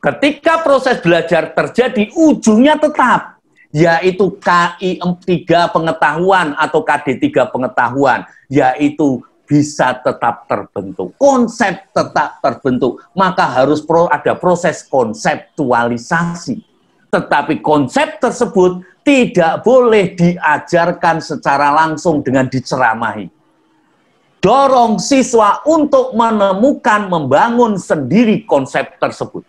ketika proses belajar terjadi, ujungnya tetap yaitu KI3 pengetahuan atau KD3 pengetahuan, yaitu bisa tetap terbentuk. Konsep tetap terbentuk, maka harus pro, ada proses konseptualisasi. Tetapi konsep tersebut tidak boleh diajarkan secara langsung dengan diceramahi. Dorong siswa untuk menemukan, membangun sendiri konsep tersebut.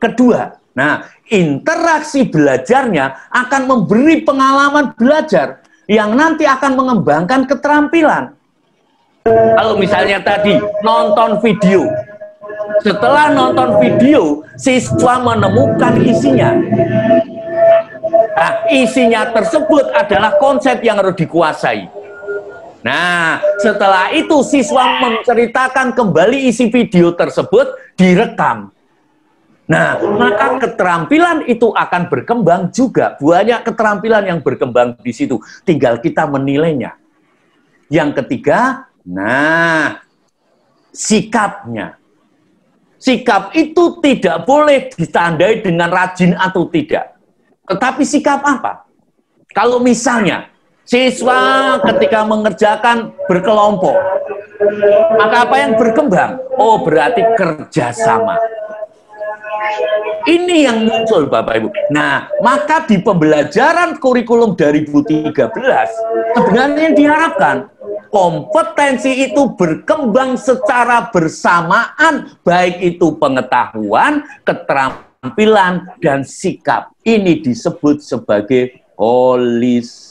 Kedua, Nah, interaksi belajarnya akan memberi pengalaman belajar yang nanti akan mengembangkan keterampilan. Kalau misalnya tadi nonton video, setelah nonton video, siswa menemukan isinya. Nah, isinya tersebut adalah konsep yang harus dikuasai. Nah, setelah itu siswa menceritakan kembali isi video tersebut direkam. Nah, maka keterampilan itu akan berkembang juga. Banyak keterampilan yang berkembang di situ. Tinggal kita menilainya. Yang ketiga, nah, sikapnya. Sikap itu tidak boleh ditandai dengan rajin atau tidak. Tetapi sikap apa? Kalau misalnya siswa ketika mengerjakan berkelompok, maka apa yang berkembang? Oh, berarti kerjasama ini yang muncul Bapak Ibu. Nah, maka di pembelajaran kurikulum 2013 sebenarnya diharapkan kompetensi itu berkembang secara bersamaan baik itu pengetahuan, keterampilan dan sikap. Ini disebut sebagai holistik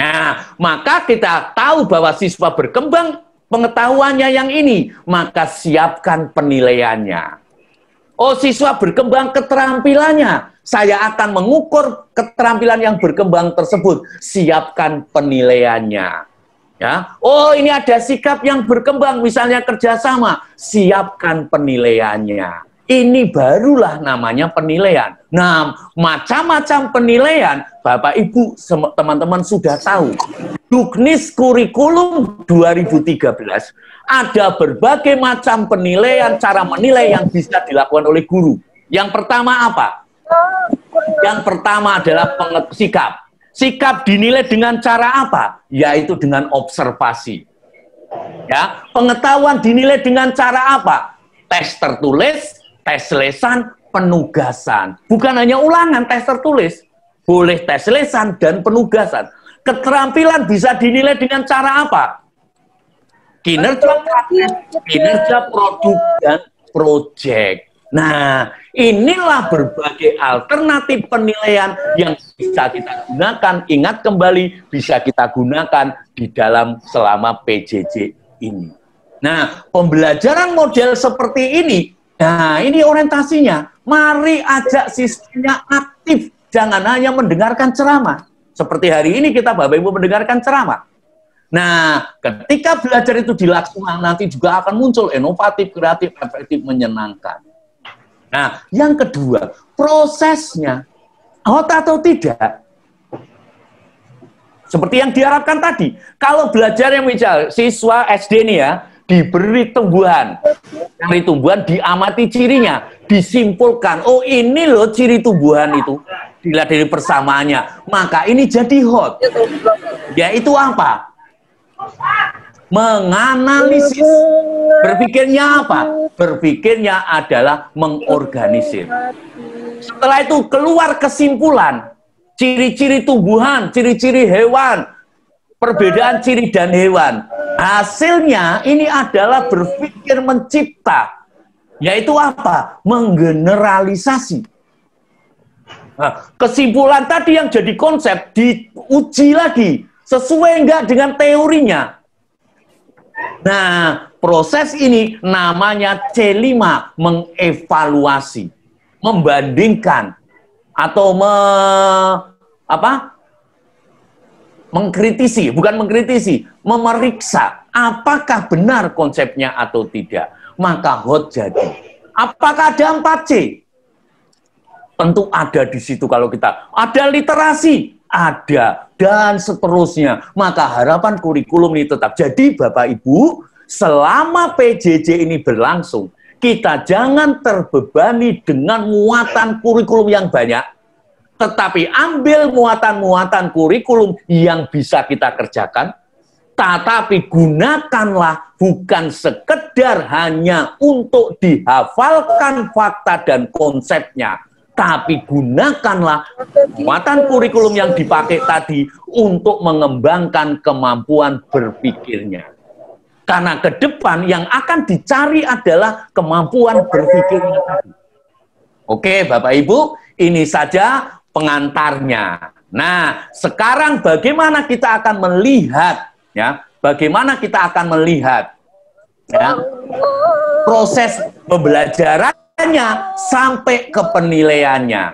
Nah, maka kita tahu bahwa siswa berkembang pengetahuannya yang ini, maka siapkan penilaiannya. Oh, siswa berkembang keterampilannya. Saya akan mengukur keterampilan yang berkembang tersebut. Siapkan penilaiannya. Ya. Oh, ini ada sikap yang berkembang, misalnya kerjasama. Siapkan penilaiannya. Ini barulah namanya penilaian. Nah, macam-macam penilaian Bapak Ibu teman-teman sudah tahu. Duknis Kurikulum 2013 ada berbagai macam penilaian cara menilai yang bisa dilakukan oleh guru. Yang pertama apa? Yang pertama adalah sikap. Sikap dinilai dengan cara apa? Yaitu dengan observasi. Ya, pengetahuan dinilai dengan cara apa? Tes tertulis, tes lesan, penugasan. Bukan hanya ulangan, tes tertulis. Boleh tes lesan dan penugasan. Keterampilan bisa dinilai dengan cara apa? Kinerja kinerja produk, dan proyek. Nah, inilah berbagai alternatif penilaian yang bisa kita gunakan. Ingat kembali, bisa kita gunakan di dalam selama PJJ ini. Nah, pembelajaran model seperti ini Nah, ini orientasinya. Mari ajak sistemnya aktif. Jangan hanya mendengarkan ceramah. Seperti hari ini kita Bapak Ibu mendengarkan ceramah. Nah, ketika belajar itu dilaksanakan nanti juga akan muncul inovatif, kreatif, efektif, menyenangkan. Nah, yang kedua, prosesnya hot atau tidak. Seperti yang diharapkan tadi, kalau belajar yang misal siswa SD ini ya, diberi tumbuhan. dari tumbuhan, diamati cirinya, disimpulkan. Oh ini loh ciri tumbuhan itu. Dilihat dari persamaannya. Maka ini jadi hot. ya itu apa? Menganalisis. Berpikirnya apa? Berpikirnya adalah mengorganisir. Setelah itu keluar kesimpulan. Ciri-ciri tumbuhan, ciri-ciri hewan, perbedaan ciri dan hewan Hasilnya ini adalah berpikir mencipta, yaitu apa? Menggeneralisasi. Nah, kesimpulan tadi yang jadi konsep diuji lagi sesuai enggak dengan teorinya. Nah, proses ini namanya C5 mengevaluasi, membandingkan atau me, apa? mengkritisi, bukan mengkritisi, memeriksa apakah benar konsepnya atau tidak. Maka hot jadi. Apakah ada 4C? Tentu ada di situ kalau kita. Ada literasi, ada, dan seterusnya. Maka harapan kurikulum ini tetap. Jadi Bapak Ibu, selama PJJ ini berlangsung, kita jangan terbebani dengan muatan kurikulum yang banyak, tetapi ambil muatan-muatan kurikulum yang bisa kita kerjakan, tetapi gunakanlah bukan sekedar hanya untuk dihafalkan fakta dan konsepnya, tapi gunakanlah muatan kurikulum yang dipakai tadi untuk mengembangkan kemampuan berpikirnya. Karena ke depan yang akan dicari adalah kemampuan berpikirnya tadi. Oke, Bapak Ibu, ini saja pengantarnya. Nah, sekarang bagaimana kita akan melihat ya? Bagaimana kita akan melihat ya? Proses pembelajarannya sampai ke penilaiannya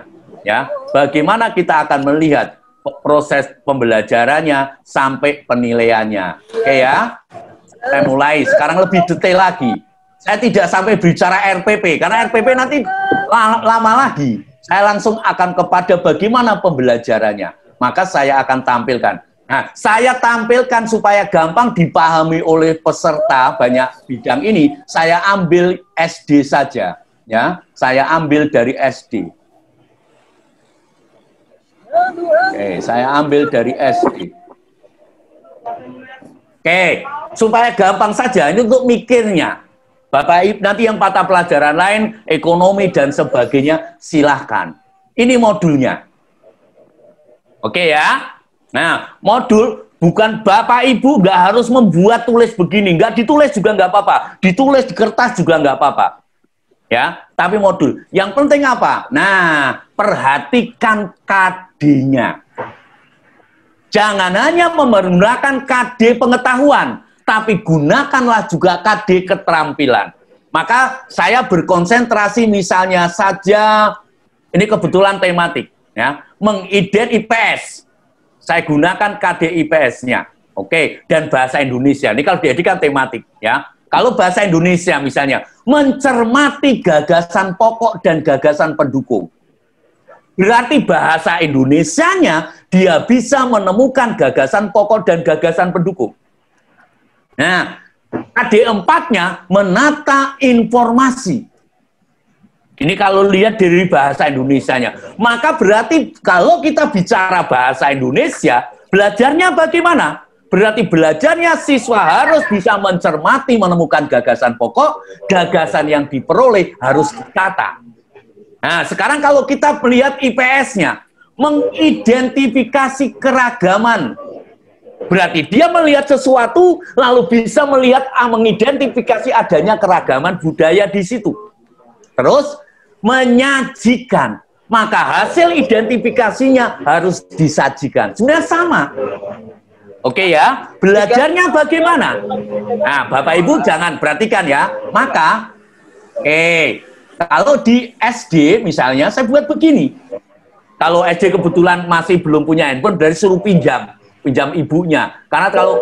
ya. Bagaimana kita akan melihat proses pembelajarannya sampai penilaiannya. Oke ya. Saya mulai sekarang lebih detail lagi. Saya tidak sampai bicara RPP karena RPP nanti lama lagi saya langsung akan kepada bagaimana pembelajarannya. Maka saya akan tampilkan. Nah, saya tampilkan supaya gampang dipahami oleh peserta banyak bidang ini. Saya ambil SD saja, ya. Saya ambil dari SD. Oke, saya ambil dari SD. Oke, supaya gampang saja ini untuk mikirnya. Bapak Ibu, nanti yang patah pelajaran lain, ekonomi dan sebagainya, silahkan. Ini modulnya. Oke ya? Nah, modul bukan Bapak Ibu nggak harus membuat tulis begini. Nggak ditulis juga nggak apa-apa. Ditulis di kertas juga nggak apa-apa. Ya, tapi modul. Yang penting apa? Nah, perhatikan KD-nya. Jangan hanya menggunakan KD pengetahuan, tapi gunakanlah juga KD keterampilan. Maka saya berkonsentrasi misalnya saja ini kebetulan tematik ya, mengident IPS. Saya gunakan KD IPS-nya. Oke, dan bahasa Indonesia. Ini kalau diadik kan tematik ya. Kalau bahasa Indonesia misalnya, mencermati gagasan pokok dan gagasan pendukung. Berarti bahasa Indonesianya dia bisa menemukan gagasan pokok dan gagasan pendukung. Nah, adik empatnya menata informasi. Ini kalau lihat dari bahasa Indonesianya. Maka berarti kalau kita bicara bahasa Indonesia, belajarnya bagaimana? Berarti belajarnya siswa harus bisa mencermati, menemukan gagasan pokok, gagasan yang diperoleh harus ditata. Nah, sekarang kalau kita melihat IPS-nya, mengidentifikasi keragaman Berarti dia melihat sesuatu lalu bisa melihat ah, mengidentifikasi adanya keragaman budaya di situ. Terus menyajikan. Maka hasil identifikasinya harus disajikan. Sebenarnya sama. Oke ya, belajarnya bagaimana? Nah, Bapak Ibu jangan perhatikan ya. Maka, eh, kalau di SD misalnya saya buat begini. Kalau SD kebetulan masih belum punya handphone dari suruh pinjam pinjam ibunya. Karena kalau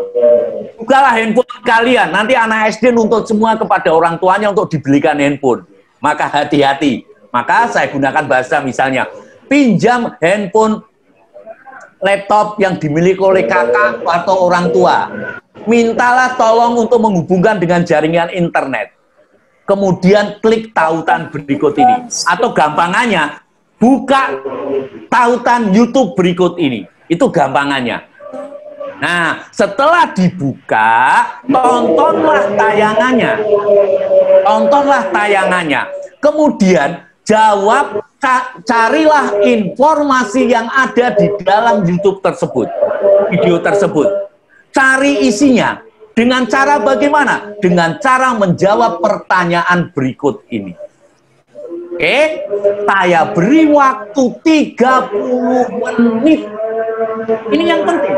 bukalah handphone kalian, nanti anak SD nuntut semua kepada orang tuanya untuk dibelikan handphone. Maka hati-hati. Maka saya gunakan bahasa misalnya, pinjam handphone laptop yang dimiliki oleh kakak atau orang tua. Mintalah tolong untuk menghubungkan dengan jaringan internet. Kemudian klik tautan berikut ini. Atau gampangannya, buka tautan YouTube berikut ini. Itu gampangannya. Nah, setelah dibuka, tontonlah tayangannya. Tontonlah tayangannya. Kemudian jawab carilah informasi yang ada di dalam YouTube tersebut, video tersebut. Cari isinya dengan cara bagaimana? Dengan cara menjawab pertanyaan berikut ini. Oke, saya beri waktu 30 menit. Ini yang penting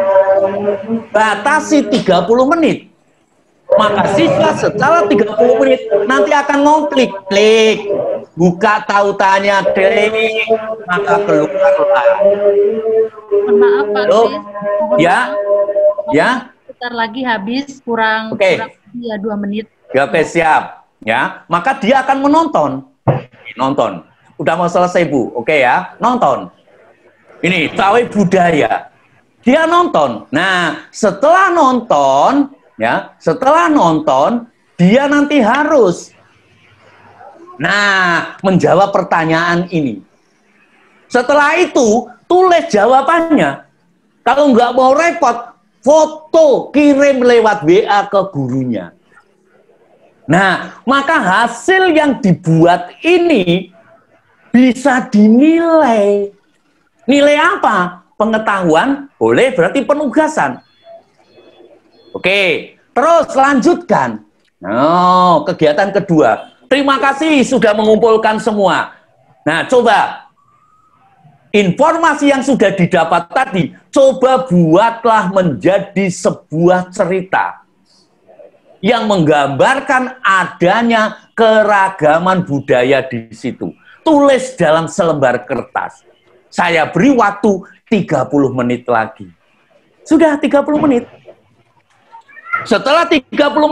batasi 30 menit. Maka siswa secara 30 menit nanti akan ngeklik, klik, buka tautannya, klik, maka keluarlah. Maaf Pak Loh, Ya, ya. Sebentar lagi habis, kurang, Oke. Okay. ya, dua menit. Ya, oke, siap. Ya, maka dia akan menonton. Nonton. Udah mau selesai, Bu. Oke okay, ya, nonton. Ini, tawai budaya dia nonton. Nah, setelah nonton, ya, setelah nonton, dia nanti harus Nah, menjawab pertanyaan ini. Setelah itu, tulis jawabannya. Kalau nggak mau repot, foto kirim lewat WA ke gurunya. Nah, maka hasil yang dibuat ini bisa dinilai. Nilai apa? pengetahuan, boleh berarti penugasan. Oke, terus lanjutkan. Oh, kegiatan kedua. Terima kasih sudah mengumpulkan semua. Nah, coba informasi yang sudah didapat tadi, coba buatlah menjadi sebuah cerita yang menggambarkan adanya keragaman budaya di situ. Tulis dalam selembar kertas. Saya beri waktu 30 menit lagi. Sudah 30 menit. Setelah 30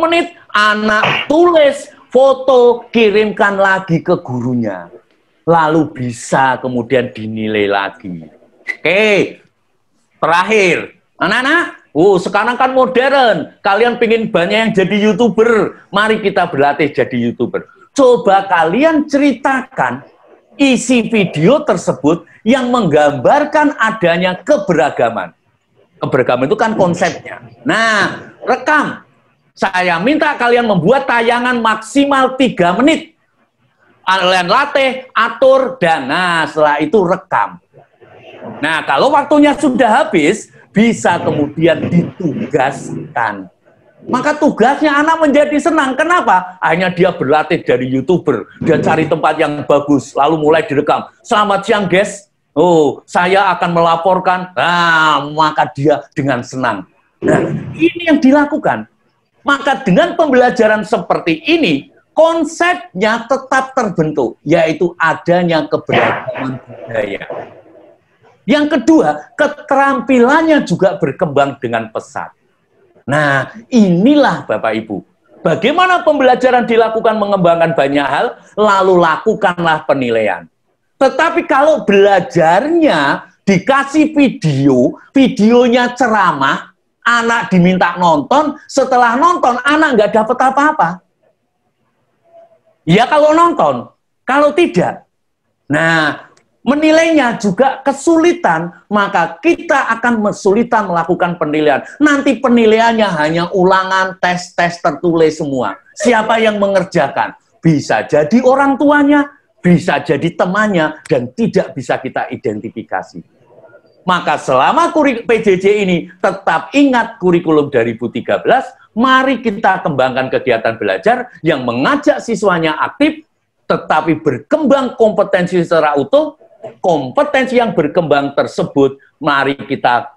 menit, anak tulis foto, kirimkan lagi ke gurunya. Lalu bisa kemudian dinilai lagi. Oke, terakhir. Anak-anak, oh, sekarang kan modern. Kalian pingin banyak yang jadi YouTuber. Mari kita berlatih jadi YouTuber. Coba kalian ceritakan isi video tersebut yang menggambarkan adanya keberagaman. Keberagaman itu kan konsepnya. Nah, rekam. Saya minta kalian membuat tayangan maksimal 3 menit. Kalian latih, atur, dan nah setelah itu rekam. Nah, kalau waktunya sudah habis, bisa kemudian ditugaskan. Maka tugasnya anak menjadi senang. Kenapa? Hanya dia berlatih dari YouTuber. Dia cari tempat yang bagus, lalu mulai direkam. Selamat siang, guys. Oh, saya akan melaporkan. Nah, maka dia dengan senang. Nah, ini yang dilakukan. Maka dengan pembelajaran seperti ini, konsepnya tetap terbentuk, yaitu adanya keberagaman budaya. Yang kedua, keterampilannya juga berkembang dengan pesat. Nah, inilah Bapak Ibu. Bagaimana pembelajaran dilakukan mengembangkan banyak hal, lalu lakukanlah penilaian. Tetapi kalau belajarnya dikasih video, videonya ceramah, anak diminta nonton, setelah nonton anak nggak dapat apa-apa. Ya kalau nonton, kalau tidak. Nah, menilainya juga kesulitan, maka kita akan kesulitan melakukan penilaian. Nanti penilaiannya hanya ulangan, tes-tes tertulis semua. Siapa yang mengerjakan? Bisa jadi orang tuanya, bisa jadi temannya, dan tidak bisa kita identifikasi. Maka selama PJJ ini tetap ingat kurikulum 2013, mari kita kembangkan kegiatan belajar yang mengajak siswanya aktif, tetapi berkembang kompetensi secara utuh, kompetensi yang berkembang tersebut mari kita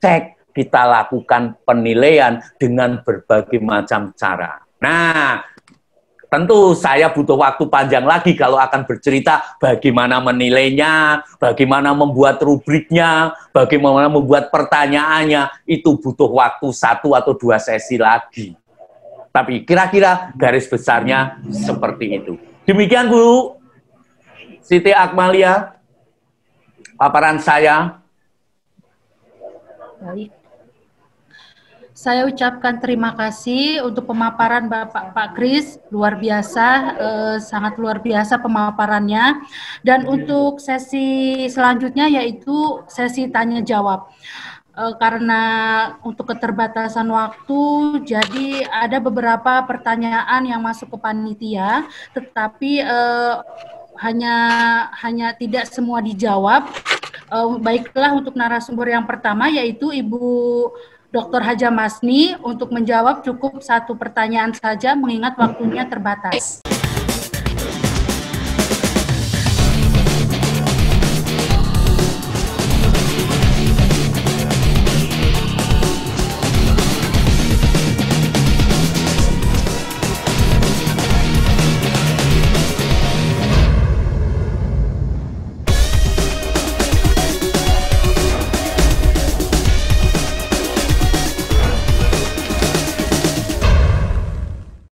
cek, kita lakukan penilaian dengan berbagai macam cara. Nah, tentu saya butuh waktu panjang lagi kalau akan bercerita bagaimana menilainya, bagaimana membuat rubriknya, bagaimana membuat pertanyaannya, itu butuh waktu satu atau dua sesi lagi. Tapi kira-kira garis besarnya seperti itu. Demikian Bu Siti Akmalia paparan saya. Baik. Saya ucapkan terima kasih untuk pemaparan Bapak Pak Kris, luar biasa, eh, sangat luar biasa pemaparannya. Dan untuk sesi selanjutnya yaitu sesi tanya jawab. Eh, karena untuk keterbatasan waktu, jadi ada beberapa pertanyaan yang masuk ke panitia, tetapi eh, hanya hanya tidak semua dijawab. Uh, baiklah untuk narasumber yang pertama yaitu Ibu Dr. Haja Masni untuk menjawab cukup satu pertanyaan saja mengingat waktunya terbatas.